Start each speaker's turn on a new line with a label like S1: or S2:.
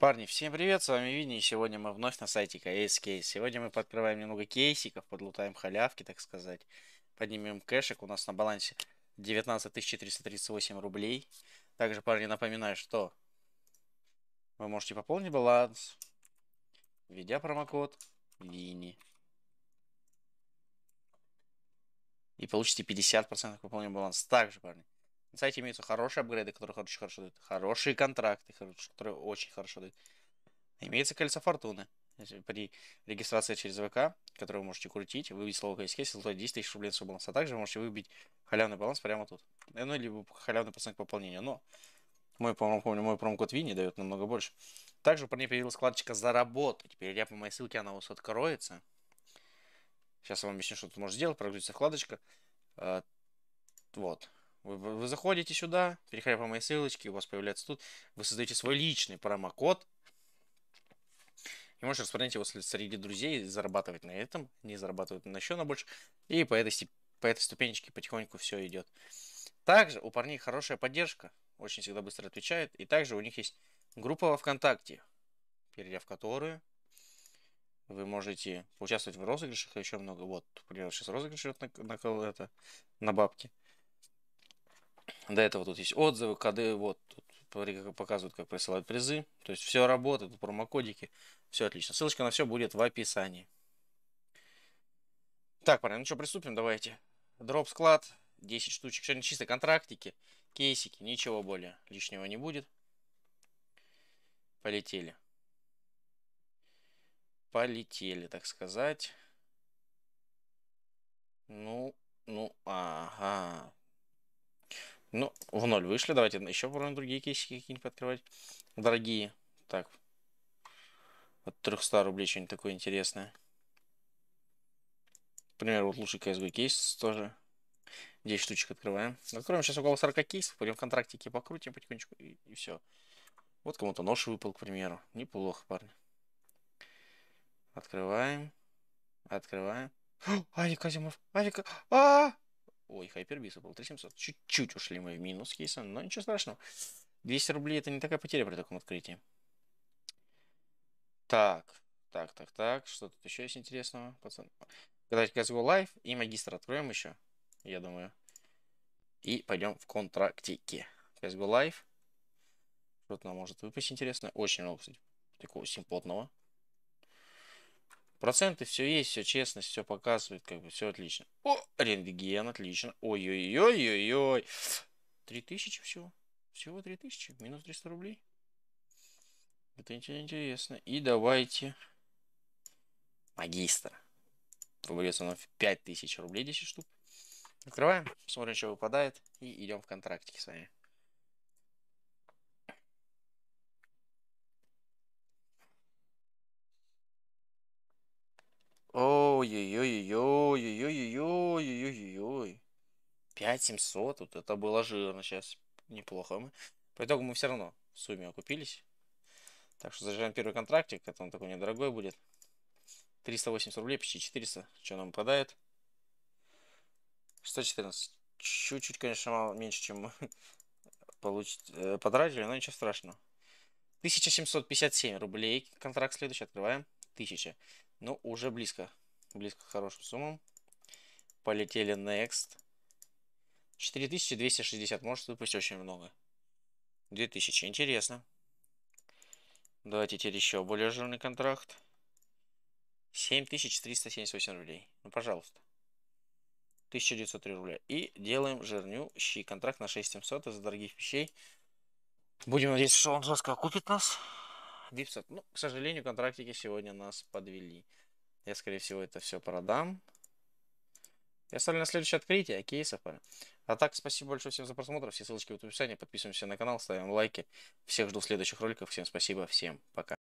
S1: Парни, всем привет, с вами Винни, и сегодня мы вновь на сайте KS Case. Сегодня мы подкрываем немного кейсиков, подлутаем халявки, так сказать. Поднимем кэшек, у нас на балансе 19 338 рублей. Также, парни, напоминаю, что вы можете пополнить баланс, введя промокод Винни. И получите 50% пополнения баланса. Также, парни, на сайте имеются хорошие апгрейды, которые очень хорошо дают. Хорошие контракты, которые очень хорошо дают. Имеется кольцо фортуны. При регистрации через ВК, которое вы можете крутить, выбить слово КСК, стоит 10 тысяч рублей свой баланс. А также вы можете выбить халявный баланс прямо тут. Э, ну, либо халявный процент пополнения. Но мой, по-моему, помню, мой промокод Вини дает намного больше. Также по ней появилась вкладочка «Заработать». Перейдя по моей ссылке, она у вас откроется. Сейчас я вам объясню, что тут можно сделать. Прогрузится вкладочка. Э, вот. Вы, вы, вы заходите сюда, переходя по моей ссылочке, у вас появляется тут, вы создаете свой личный промокод и можете распространять его среди друзей, зарабатывать на этом, не зарабатывать на еще на больше. И по этой, по этой ступенечке потихоньку все идет. Также у парней хорошая поддержка, очень всегда быстро отвечают. И также у них есть группа во ВКонтакте, перейдя в которую вы можете участвовать в розыгрышах и еще много. Вот, например, сейчас розыгрыш идет на, на, это, на бабки. До этого тут есть отзывы, коды, вот тут показывают, как присылают призы. То есть все работает, промокодики, все отлично. Ссылочка на все будет в описании. Так, парни, ну что, приступим, давайте. Дроп-склад, 10 штучек. Сегодня чисто контрактики, кейсики, ничего более лишнего не будет. Полетели. Полетели, так сказать. Ну, ну, ага. Ну, в ноль вышли. Давайте еще попробуем другие кейсики какие-нибудь открывать. Дорогие. Так. От 300 рублей что-нибудь такое интересное. Например, вот лучший CSGO кейс тоже. 10 штучек открываем. Откроем сейчас около 40 кейсов, пойдем контрактики покрутим потихонечку и, и все. Вот кому-то нож выпал, к примеру. Неплохо, парни. Открываем. Открываем. Алик Азимов. Алик. А! Ой, хайпербиса был 3700. Чуть-чуть ушли мы в минус кейса, но ничего страшного. 200 рублей это не такая потеря при таком открытии. Так, так, так, так. Что тут еще есть интересного, пацан? Давайте Газго Лайф и Магистр откроем еще, я думаю. И пойдем в контрактики. Газго Лайф. Что-то нам может выпасть интересное. Очень много, кстати, такого симпотного. Проценты все есть, все честно, все показывает, как бы все отлично. О, рентген, отлично. Ой-ой-ой-ой-ой. 3000 всего. Всего 3000. Минус 300 рублей. Это интересно. И давайте магистра. у нас нам 5000 рублей 10 штук. Открываем, смотрим, что выпадает. И идем в контрактике с вами. Ой-ой-ой-ой-ой-ой-ой-ой-ой-ой. 5700, вот это было жирно сейчас. Неплохо мы. По итогу мы все равно в сумме окупились. Так что заряжаем первый контрактик, это он такой недорогой будет. 380 рублей, почти 400. Что нам выпадает? 114. Чуть-чуть, конечно, мало, меньше, чем получить, э, потратили, но ничего страшного. 1757 рублей. Контракт следующий открываем. 1000. Ну, уже близко близко к хорошим суммам. Полетели next. 4260, может выпасть очень много. 2000, интересно. Давайте теперь еще более жирный контракт. 7378 рублей. Ну, пожалуйста. 1903 рубля. И делаем жирнющий контракт на 6700 из-за дорогих вещей. Будем надеяться, что он жестко купит нас. 900. Ну, к сожалению, контрактики сегодня нас подвели. Я, скорее всего, это все продам. Я оставлю на следующее открытие кейсов. А так, спасибо большое всем за просмотр. Все ссылочки в описании. Подписываемся на канал, ставим лайки. Всех жду следующих роликов, Всем спасибо, всем пока.